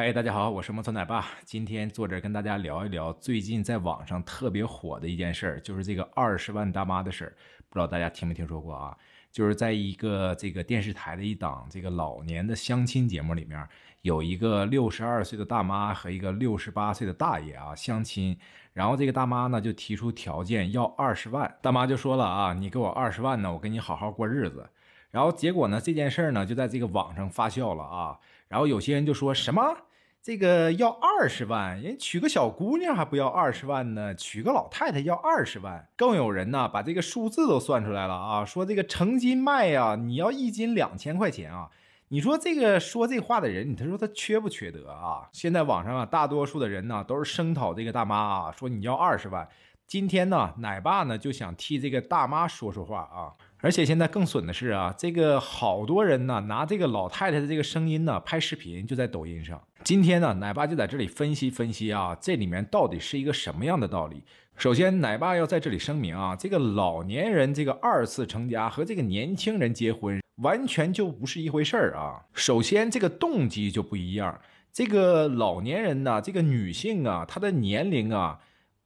嗨，大家好，我是木村奶爸，今天坐这跟大家聊一聊最近在网上特别火的一件事儿，就是这个二十万大妈的事儿，不知道大家听没听说过啊？就是在一个这个电视台的一档这个老年的相亲节目里面，有一个六十二岁的大妈和一个六十八岁的大爷啊相亲，然后这个大妈呢就提出条件要二十万，大妈就说了啊，你给我二十万呢，我跟你好好过日子。然后结果呢，这件事儿呢就在这个网上发酵了啊，然后有些人就说什么。这个要二十万，人娶个小姑娘还不要二十万呢，娶个老太太要二十万。更有人呢，把这个数字都算出来了啊，说这个成斤卖啊，你要一斤两千块钱啊。你说这个说这话的人，你他说他缺不缺德啊？现在网上啊，大多数的人呢，都是声讨这个大妈啊，说你要二十万。今天呢，奶爸呢就想替这个大妈说说话啊。而且现在更损的是啊，这个好多人呢拿这个老太太的这个声音呢拍视频，就在抖音上。今天呢，奶爸就在这里分析分析啊，这里面到底是一个什么样的道理？首先，奶爸要在这里声明啊，这个老年人这个二次成家和这个年轻人结婚完全就不是一回事儿啊。首先，这个动机就不一样。这个老年人呢，这个女性啊，她的年龄啊。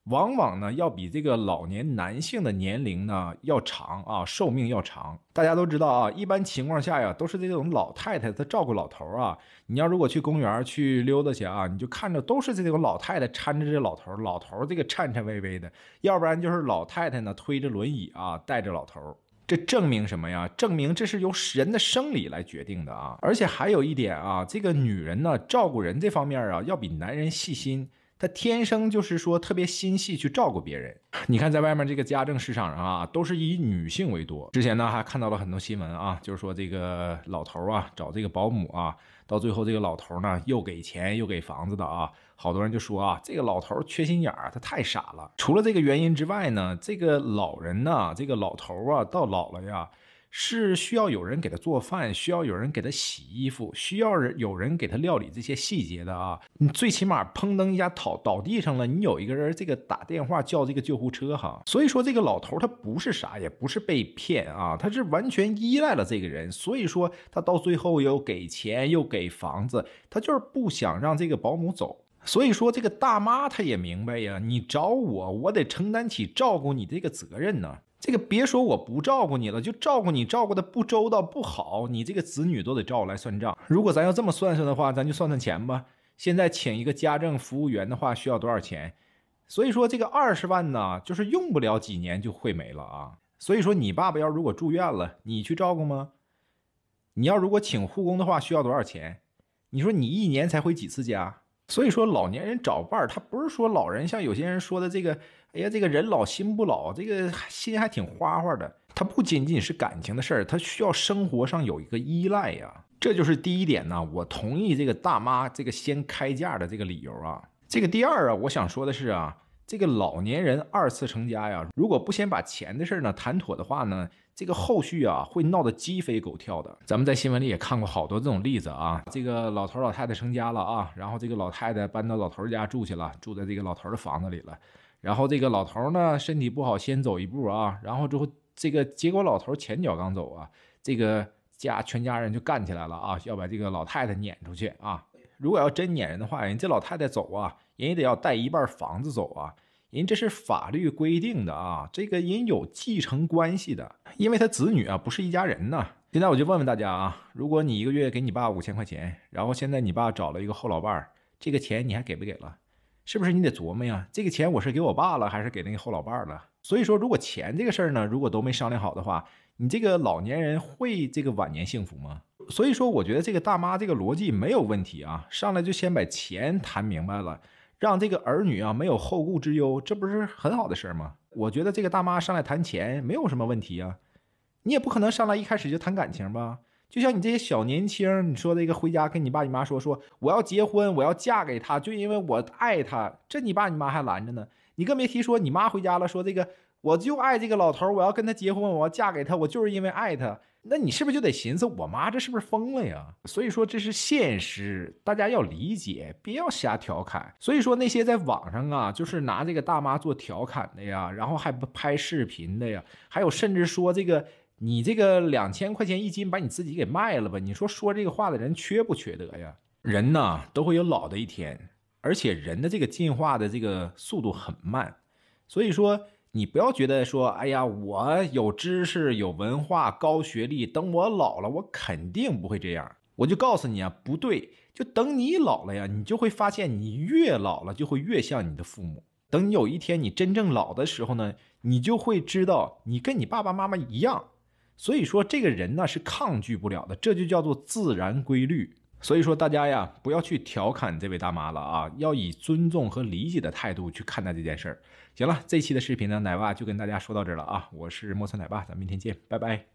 往往呢，要比这个老年男性的年龄呢要长啊，寿命要长。大家都知道啊，一般情况下呀，都是这种老太太在照顾老头儿啊。你要如果去公园去溜达去啊，你就看着都是这种老太太搀着这老头儿，老头儿这个颤颤巍巍的；要不然就是老太太呢推着轮椅啊带着老头儿。这证明什么呀？证明这是由人的生理来决定的啊。而且还有一点啊，这个女人呢照顾人这方面啊，要比男人细心。他天生就是说特别心细，去照顾别人。你看，在外面这个家政市场上啊，都是以女性为多。之前呢，还看到了很多新闻啊，就是说这个老头啊找这个保姆啊，到最后这个老头呢又给钱又给房子的啊，好多人就说啊，这个老头缺心眼儿，他太傻了。除了这个原因之外呢，这个老人呢，这个老头啊，到老了呀。是需要有人给他做饭，需要有人给他洗衣服，需要人有人给他料理这些细节的啊！你最起码砰噔一下倒倒地上了，你有一个人这个打电话叫这个救护车哈。所以说这个老头他不是啥，也不是被骗啊，他是完全依赖了这个人。所以说他到最后又给钱又给房子，他就是不想让这个保姆走。所以说这个大妈她也明白呀，你找我，我得承担起照顾你这个责任呢。这个别说我不照顾你了，就照顾你照顾的不周到不好，你这个子女都得找我来算账。如果咱要这么算算的话，咱就算算钱吧。现在请一个家政服务员的话需要多少钱？所以说这个二十万呢，就是用不了几年就会没了啊。所以说你爸爸要如果住院了，你去照顾吗？你要如果请护工的话需要多少钱？你说你一年才回几次家？所以说，老年人找伴儿，他不是说老人像有些人说的这个，哎呀，这个人老心不老，这个心还挺花花的。他不仅仅是感情的事儿，他需要生活上有一个依赖呀。这就是第一点呢。我同意这个大妈这个先开价的这个理由啊。这个第二啊，我想说的是啊。这个老年人二次成家呀，如果不先把钱的事儿呢谈妥的话呢，这个后续啊会闹得鸡飞狗跳的。咱们在新闻里也看过好多这种例子啊，这个老头老太太成家了啊，然后这个老太太搬到老头家住去了，住在这个老头的房子里了，然后这个老头呢身体不好，先走一步啊，然后之后这个结果老头前脚刚走啊，这个家全家人就干起来了啊，要把这个老太太撵出去啊。如果要真撵人的话，人这老太太走啊，人也得要带一半房子走啊，人这是法律规定的啊，这个人有继承关系的，因为他子女啊不是一家人呢。现在我就问问大家啊，如果你一个月给你爸五千块钱，然后现在你爸找了一个后老伴儿，这个钱你还给不给了？是不是你得琢磨呀？这个钱我是给我爸了，还是给那个后老伴儿了？所以说，如果钱这个事儿呢，如果都没商量好的话，你这个老年人会这个晚年幸福吗？所以说，我觉得这个大妈这个逻辑没有问题啊，上来就先把钱谈明白了，让这个儿女啊没有后顾之忧，这不是很好的事儿吗？我觉得这个大妈上来谈钱没有什么问题啊，你也不可能上来一开始就谈感情吧。就像你这些小年轻，你说这个回家跟你爸你妈说说，我要结婚，我要嫁给他，就因为我爱他，这你爸你妈还拦着呢。你更别提说你妈回家了，说这个我就爱这个老头，我要跟他结婚，我要嫁给他，我就是因为爱他。那你是不是就得寻思，我妈这是不是疯了呀？所以说这是现实，大家要理解，别要瞎调侃。所以说那些在网上啊，就是拿这个大妈做调侃的呀，然后还拍视频的呀，还有甚至说这个。你这个两千块钱一斤，把你自己给卖了吧？你说说这个话的人缺不缺德呀？人呢都会有老的一天，而且人的这个进化的这个速度很慢，所以说你不要觉得说，哎呀，我有知识、有文化、高学历，等我老了，我肯定不会这样。我就告诉你啊，不对，就等你老了呀，你就会发现，你越老了，就会越像你的父母。等你有一天你真正老的时候呢，你就会知道，你跟你爸爸妈妈一样。所以说这个人呢是抗拒不了的，这就叫做自然规律。所以说大家呀，不要去调侃这位大妈了啊，要以尊重和理解的态度去看待这件事儿。行了，这期的视频呢，奶爸就跟大家说到这了啊，我是莫测奶爸，咱们明天见，拜拜。